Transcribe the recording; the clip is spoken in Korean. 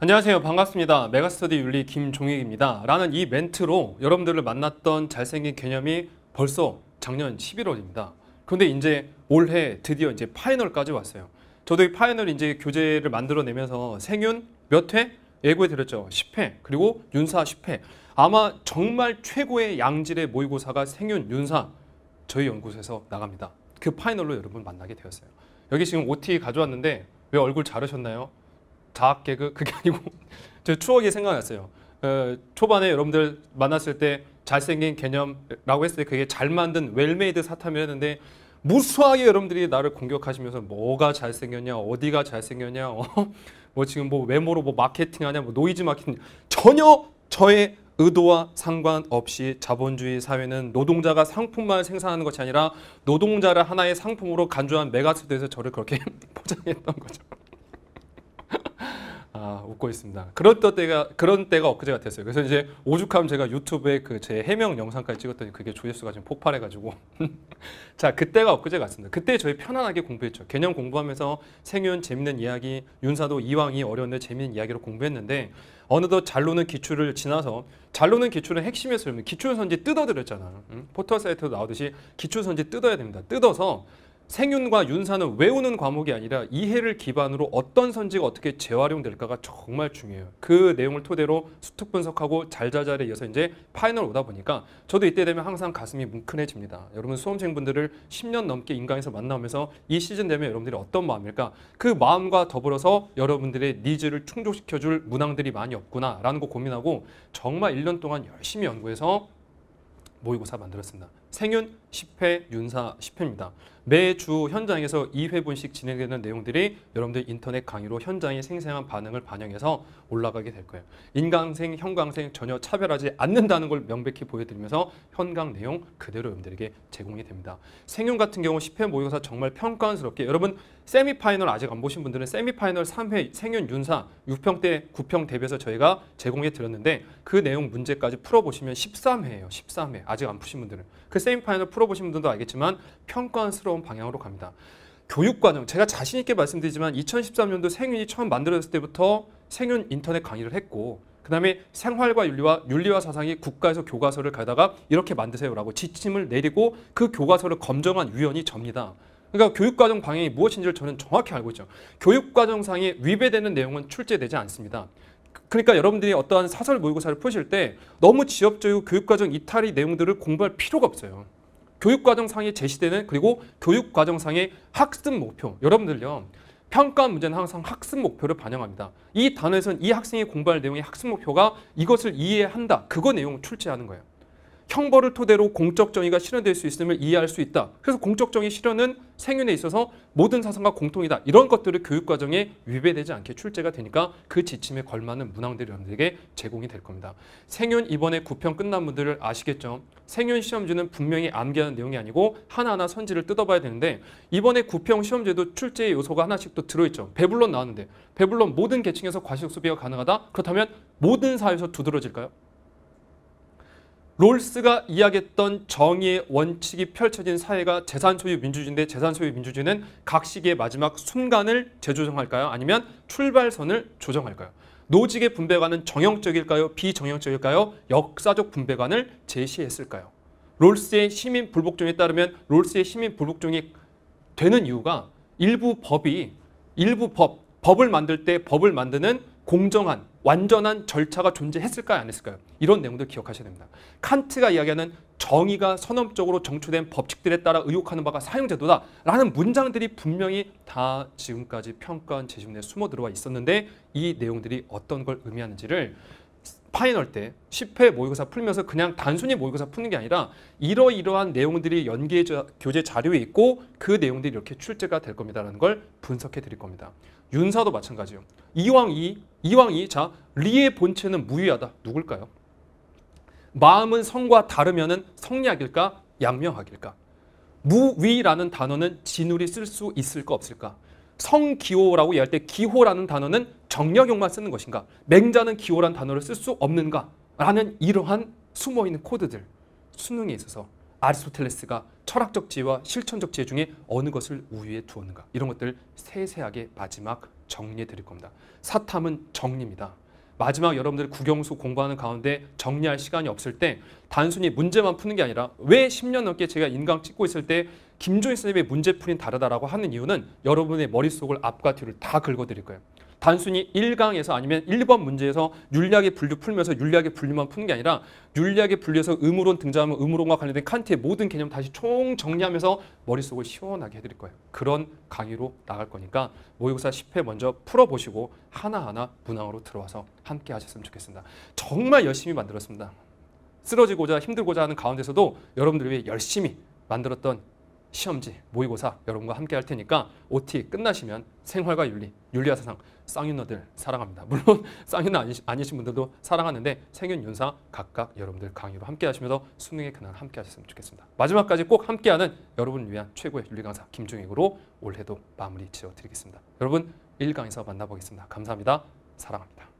안녕하세요. 반갑습니다. 메가스터디 윤리 김종익입니다. 라는 이 멘트로 여러분들을 만났던 잘생긴 개념이 벌써 작년 11월입니다. 그런데 이제 올해 드디어 이제 파이널까지 왔어요. 저도 이 파이널 이제 교재를 만들어내면서 생윤 몇 회? 예고해드렸죠. 10회 그리고 윤사 10회 아마 정말 최고의 양질의 모의고사가 생윤, 윤사 저희 연구소에서 나갑니다. 그 파이널로 여러분 만나게 되었어요. 여기 지금 OT 가져왔는데 왜 얼굴 자르셨나요? 다학 개그 그게 아니고 제 추억이 생각났어요. 어, 초반에 여러분들 만났을 때 잘생긴 개념라고 했을 때 그게 잘 만든 웰메이드 사탐이었는데 무수하게 여러분들이 나를 공격하시면서 뭐가 잘생겼냐 어디가 잘생겼냐 어? 뭐 지금 뭐 외모로 뭐 마케팅하냐 뭐 노이즈 마케팅 전혀 저의 의도와 상관없이 자본주의 사회는 노동자가 상품만 생산하는 것이 아니라 노동자를 하나의 상품으로 간주한 메가트드에서 저를 그렇게 포장했던 거죠. 웃고 있습니다. 그럴 때가 그런 때가 엊그제 같았어요. 그래서 이제 오죽하 제가 유튜브에 그 제 해명 영상까지 찍었더니 그게 조회수가 지금 폭발해가지고 자 그때가 엊그제 같습니다. 그때 저희 편안하게 공부했죠. 개념 공부하면서 생윤 재밌는 이야기, 윤사도 이왕이 어려운데 재밌는 이야기로 공부했는데 어느덧 잘로는 기출을 지나서 잘로는 기출은 핵심이었어요. 기출선지 뜯어드렸잖아요. 포털 사이트도 나오듯이 기출선지 뜯어야 됩니다. 뜯어서 생윤과 윤산은 외우는 과목이 아니라 이해를 기반으로 어떤 선지가 어떻게 재활용될까가 정말 중요해요. 그 내용을 토대로 수특 분석하고 잘자잘에 이어서 이제 파이널 오다 보니까 저도 이때 되면 항상 가슴이 뭉클해집니다. 여러분 수험생분들을 10년 넘게 인강에서 만나면서 이 시즌 되면 여러분들이 어떤 마음일까? 그 마음과 더불어서 여러분들의 니즈를 충족시켜줄 문항들이 많이 없구나 라는 거 고민하고 정말 1년 동안 열심히 연구해서 모의고사 만들었습니다. 생윤, 10회 윤사 10회입니다. 매주 현장에서 2회분씩 진행되는 내용들이 여러분들 인터넷 강의로 현장의 생생한 반응을 반영해서 올라가게 될 거예요. 인강생, 현강생 전혀 차별하지 않는다는 걸 명백히 보여드리면서 현강 내용 그대로 여러분들에게 제공이 됩니다. 생윤 같은 경우 10회 모의고사 정말 평가스럽게 여러분 세미파이널 아직 안 보신 분들은 세미파이널 3회 생윤 윤사 6평 대 9평 대비해서 저희가 제공해 드렸는데 그 내용 문제까지 풀어보시면 13회예요. 13회 아직 안 푸신 분들은 그 세미파이널 풀어보신 분들도 알겠지만 평가스러운 방향으로 갑니다. 교육과정, 제가 자신 있게 말씀드리지만 2013년도 생윤이 처음 만들어졌을 때부터 생윤 인터넷 강의를 했고 그 다음에 생활과 윤리와 윤리와 사상이 국가에서 교과서를 가다가 이렇게 만드세요라고 지침을 내리고 그 교과서를 검정한 위원이 접니다. 그러니까 교육과정 방향이 무엇인지를 저는 정확히 알고 있죠. 교육과정상에 위배되는 내용은 출제되지 않습니다. 그러니까 여러분들이 어떠한 사설 모의고사를 푸실 때 너무 지엽적이고 교육과정 이탈의 내용들을 공부할 필요가 없어요. 교육과정상에 제시되는 그리고 교육과정상의 학습 목표 여러분들요 평가 문제는 항상 학습 목표를 반영합니다. 이 단어에서는 이 학생이 공부할 내용의 학습 목표가 이것을 이해한다. 그거 내용을 출제하는 거예요. 형벌을 토대로 공적 정의가 실현될 수 있음을 이해할 수 있다. 그래서 공적 정의 실현은 생윤에 있어서 모든 사상과 공통이다. 이런 것들을 교육 과정에 위배되지 않게 출제가 되니까 그 지침에 걸맞는 문항들이 여러분들에게 제공이 될 겁니다. 생윤 이번에 구평 끝난 분들을 아시겠죠? 생윤 시험지는 분명히 암기하는 내용이 아니고 하나하나 선지를 뜯어봐야 되는데 이번에 구평 시험제도 출제의 요소가 하나씩 또 들어있죠. 배불론 나왔는데 배불론 모든 계층에서 과식적 소비가 가능하다? 그렇다면 모든 사회에서 두드러질까요? 롤스가 이야기했던 정의의 원칙이 펼쳐진 사회가 재산 소유 민주주의인데 재산 소유 민주주의는 각 시기의 마지막 순간을 재조정할까요? 아니면 출발선을 조정할까요? 노직의 분배관은 정형적일까요? 비정형적일까요? 역사적 분배관을 제시했을까요? 롤스의 시민 불복종에 따르면 롤스의 시민 불복종이 되는 이유가 일부 법이 일부 법, 법을 만들 때 법을 만드는 공정한 완전한 절차가 존재했을까요 안 했을까요? 이런 내용들 기억하셔야 됩니다. 칸트가 이야기하는 정의가 선언적으로 정초된 법칙들에 따라 의혹하는 바가 사형제도다라는 문장들이 분명히 다 지금까지 평가한 제시문에 숨어 들어와 있었는데 이 내용들이 어떤 걸 의미하는지를 파이널 때 10회 모의고사 풀면서 그냥 단순히 모의고사 푸는 게 아니라 이러이러한 내용들이 연계 교재 자료에 있고 그 내용들이 이렇게 출제가 될 겁니다라는 걸 분석해 드릴 겁니다. 윤사도 마찬가지요. 이왕이 이왕이 자 리의 본체는 무위하다 누굴까요? 마음은 성과 다르면은 성리학일까 양명학일까? 무위라는 단어는 진울이 쓸 수 있을까 없을까? 성기호라고 얘기할 때 기호라는 단어는 정약용만 쓰는 것인가? 맹자는 기호란 단어를 쓸 수 없는가? 라는 이러한 숨어있는 코드들 수능에 있어서 아리스토텔레스가 철학적 지혜와 실천적 지혜 중에 어느 것을 우위에 두었는가 이런 것들 세세하게 마지막 정리해 드릴 겁니다. 사탐은 정리입니다. 마지막 여러분들 국영수 공부하는 가운데 정리할 시간이 없을 때 단순히 문제만 푸는 게 아니라 왜 10년 넘게 제가 인강 찍고 있을 때 김종인 선생님의 문제풀이 다르다라고 하는 이유는 여러분의 머릿속을 앞과 뒤를 다 긁어드릴 거예요. 단순히 1강에서 아니면 1번 문제에서 윤리학의 분류 풀면서 윤리학의 분류만 푸는 게 아니라 윤리학의 분류에서 의무론 등장하면 의무론과 관련된 칸트의 모든 개념 다시 총 정리하면서 머릿속을 시원하게 해드릴 거예요. 그런 강의로 나갈 거니까 모의고사 10회 먼저 풀어보시고 하나하나 문항으로 들어와서 함께 하셨으면 좋겠습니다. 정말 열심히 만들었습니다. 쓰러지고자 힘들고자 하는 가운데서도 여러분들 위해 열심히 만들었던 시험지, 모의고사 여러분과 함께 할 테니까 OT 끝나시면 생활과 윤리, 윤리와 사상쌍윤너들 사랑합니다. 물론 쌍윤어 아니, 아니신 분들도 사랑하는데 생윤, 윤사 각각 여러분들 강의로 함께 하시면서 수능의 그날 함께 하셨으면 좋겠습니다. 마지막까지 꼭 함께하는 여러분을 위한 최고의 윤리 강사 김중익으로 올해도 마무리 지어드리겠습니다. 여러분 1강에서 만나보겠습니다. 감사합니다. 사랑합니다.